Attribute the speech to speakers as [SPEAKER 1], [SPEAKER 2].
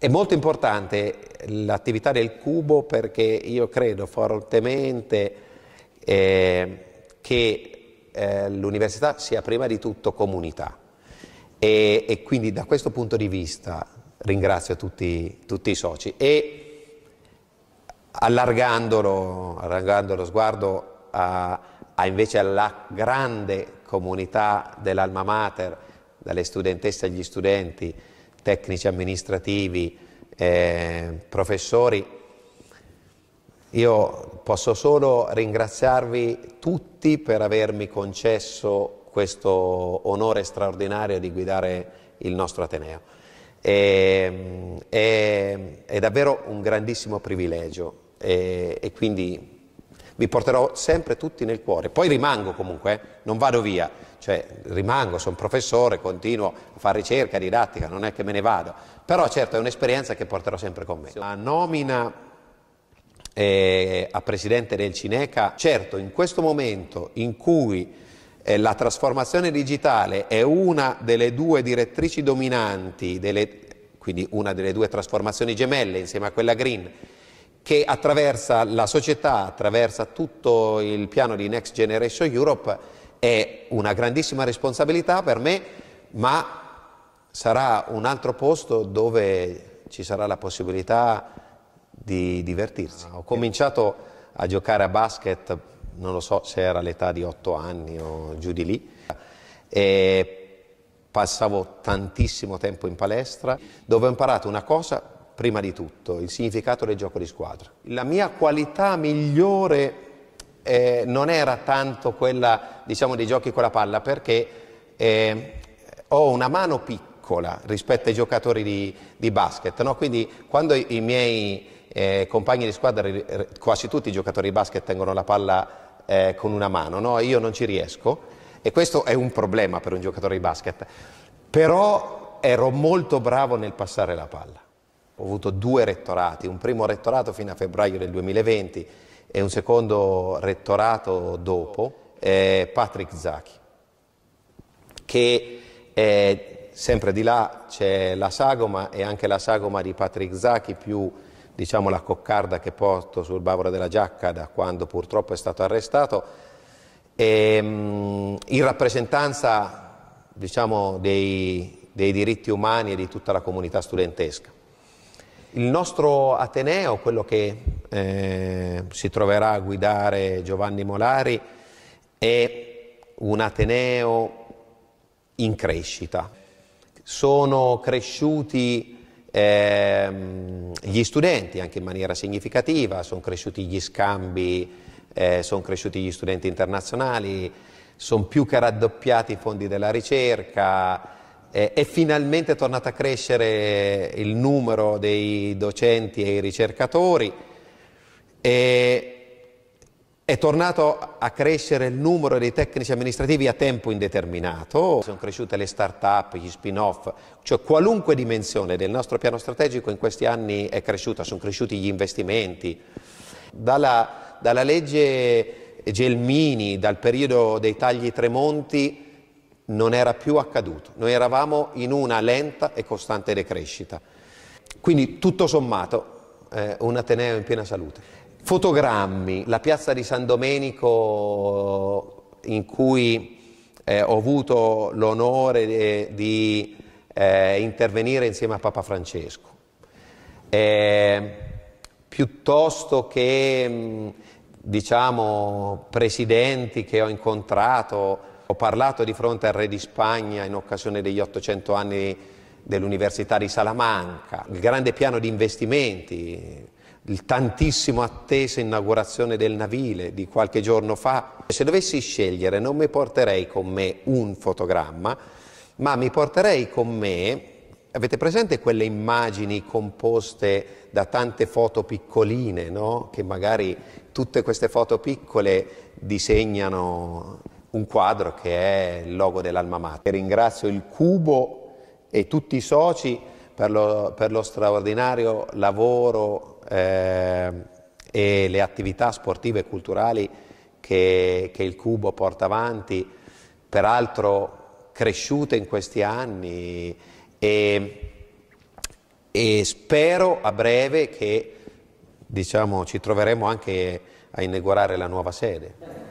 [SPEAKER 1] È molto importante l'attività del cubo perché io credo fortemente eh, che eh, l'università sia prima di tutto comunità e, e, quindi da questo punto di vista ringrazio tutti, tutti i soci e allargandolo, allargando lo sguardo a, a invece alla grande comunità dell'Alma Mater, dalle studentesse agli studenti, tecnici amministrativi, eh, professori. Io posso solo ringraziarvi tutti per avermi concesso questo onore straordinario di guidare il nostro Ateneo. E, è, è, davvero un grandissimo privilegio e, e quindi vi porterò sempre tutti nel cuore. Poi rimango comunque, eh, non vado via cioè rimango, sono professore, continuo a fare ricerca didattica, non è che me ne vado, però certo è un'esperienza che porterò sempre con me. La nomina eh, a presidente del Cineca, certo in questo momento in cui eh, la trasformazione digitale è una delle due direttrici dominanti, delle, quindi una delle due trasformazioni gemelle insieme a quella green, che attraversa la società, attraversa tutto il piano di Next Generation Europe, è una grandissima responsabilità per me, ma sarà un altro posto dove ci sarà la possibilità di divertirsi. Ah, ho cominciato a giocare a basket, non lo so se era all'età di 8 anni o giù di lì, e passavo tantissimo tempo in palestra, dove ho imparato una cosa, prima di tutto, il significato del gioco di squadra. La mia qualità migliore eh, non era tanto quella diciamo, dei giochi con la palla perché eh, ho una mano piccola rispetto ai giocatori di, di basket, no? quindi quando i, i miei eh, compagni di squadra, quasi tutti i giocatori di basket tengono la palla eh, con una mano, no? io non ci riesco e questo è un problema per un giocatore di basket, però ero molto bravo nel passare la palla. Ho avuto due rettorati, un primo rettorato fino a febbraio del 2020 e un secondo rettorato dopo eh, Patrick Zachi, che è sempre di là c'è la sagoma e anche la sagoma di Patrick Zachi più diciamo, la coccarda che porto sul bavolo della giacca da quando purtroppo è stato arrestato, e, ehm, in rappresentanza diciamo, dei, dei diritti umani e di tutta la comunità studentesca. Il nostro Ateneo, quello che eh, si troverà a guidare Giovanni Molari, è un Ateneo in crescita. Sono cresciuti eh, gli studenti anche in maniera significativa, sono cresciuti gli scambi, eh, sono cresciuti gli studenti internazionali, sono più che raddoppiati i fondi della ricerca, eh, è finalmente tornato a crescere il numero dei docenti e i ricercatori, e è tornato a crescere il numero dei tecnici amministrativi a tempo indeterminato, sono cresciute le start-up, gli spin-off, cioè qualunque dimensione del nostro piano strategico in questi anni è cresciuta, sono cresciuti gli investimenti. Dalla, dalla legge Gelmini, dal periodo dei tagli Tremonti, non era più accaduto, noi eravamo in una lenta e costante decrescita. Quindi tutto sommato eh, un Ateneo in piena salute. Fotogrammi, la piazza di San Domenico in cui eh, ho avuto l'onore de, eh, di eh, intervenire insieme a Papa Francesco, eh, piuttosto che diciamo presidenti che ho incontrato ho parlato di fronte al re di Spagna in occasione degli 800 anni dell'Università di Salamanca, il grande piano di investimenti, il tantissimo attesa inaugurazione del navile di qualche giorno fa. Se dovessi scegliere non mi porterei con me un fotogramma, ma mi porterei con me, avete presente quelle immagini composte da tante foto piccoline, no? che magari tutte queste foto piccole disegnano un quadro che è il logo dell'Alma Mater. Ringrazio il Cubo e tutti i soci per lo, per lo straordinario lavoro eh, e le attività sportive e culturali che, che il Cubo porta avanti, peraltro cresciute in questi anni e, e spero a breve che diciamo, ci troveremo anche a inaugurare la nuova sede.